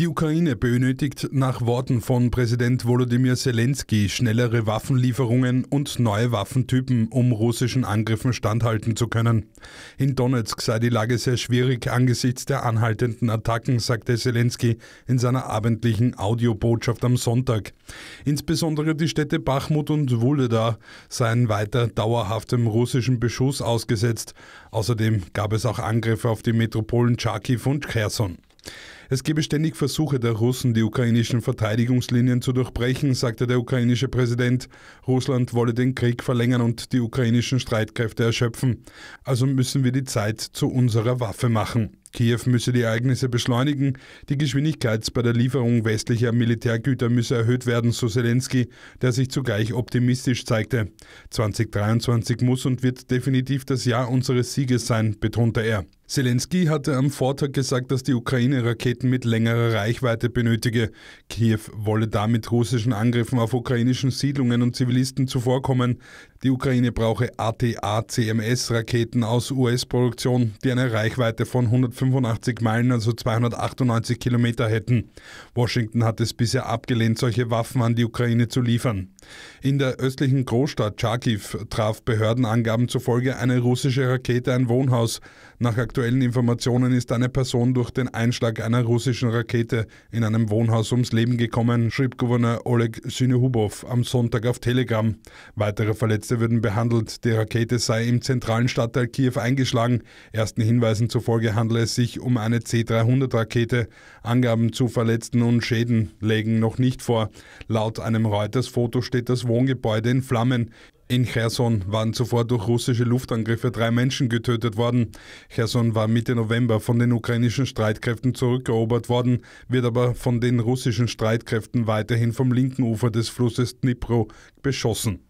Die Ukraine benötigt nach Worten von Präsident Volodymyr Zelensky schnellere Waffenlieferungen und neue Waffentypen, um russischen Angriffen standhalten zu können. In Donetsk sei die Lage sehr schwierig angesichts der anhaltenden Attacken, sagte Zelensky in seiner abendlichen Audiobotschaft am Sonntag. Insbesondere die Städte Bachmut und Wuleda seien weiter dauerhaftem russischen Beschuss ausgesetzt. Außerdem gab es auch Angriffe auf die Metropolen Charkiw und Kherson. Es gebe ständig Versuche der Russen, die ukrainischen Verteidigungslinien zu durchbrechen, sagte der ukrainische Präsident. Russland wolle den Krieg verlängern und die ukrainischen Streitkräfte erschöpfen. Also müssen wir die Zeit zu unserer Waffe machen. Kiew müsse die Ereignisse beschleunigen, die Geschwindigkeit bei der Lieferung westlicher Militärgüter müsse erhöht werden, so Zelensky, der sich zugleich optimistisch zeigte. 2023 muss und wird definitiv das Jahr unseres Sieges sein, betonte er. Zelensky hatte am Vortag gesagt, dass die Ukraine Raketen mit längerer Reichweite benötige. Kiew wolle damit russischen Angriffen auf ukrainischen Siedlungen und Zivilisten zuvorkommen. Die Ukraine brauche ATA-CMS-Raketen aus US-Produktion, die eine Reichweite von 185 Meilen, also 298 Kilometer hätten. Washington hat es bisher abgelehnt, solche Waffen an die Ukraine zu liefern. In der östlichen Großstadt Charkiw traf Behördenangaben zufolge eine russische Rakete ein Wohnhaus. Nach aktuellen Informationen ist eine Person durch den Einschlag einer russischen Rakete in einem Wohnhaus ums Leben gekommen, schrieb Gouverneur Oleg Synehubow am Sonntag auf Telegram. Weitere Verletzte würden behandelt. Die Rakete sei im zentralen Stadtteil Kiew eingeschlagen. Ersten Hinweisen zufolge handle es sich um eine C-300-Rakete. Angaben zu Verletzten und Schäden legen noch nicht vor. Laut einem Reuters-Foto steht steht das Wohngebäude in Flammen. In Cherson waren zuvor durch russische Luftangriffe drei Menschen getötet worden. Cherson war Mitte November von den ukrainischen Streitkräften zurückerobert worden, wird aber von den russischen Streitkräften weiterhin vom linken Ufer des Flusses Dnipro beschossen.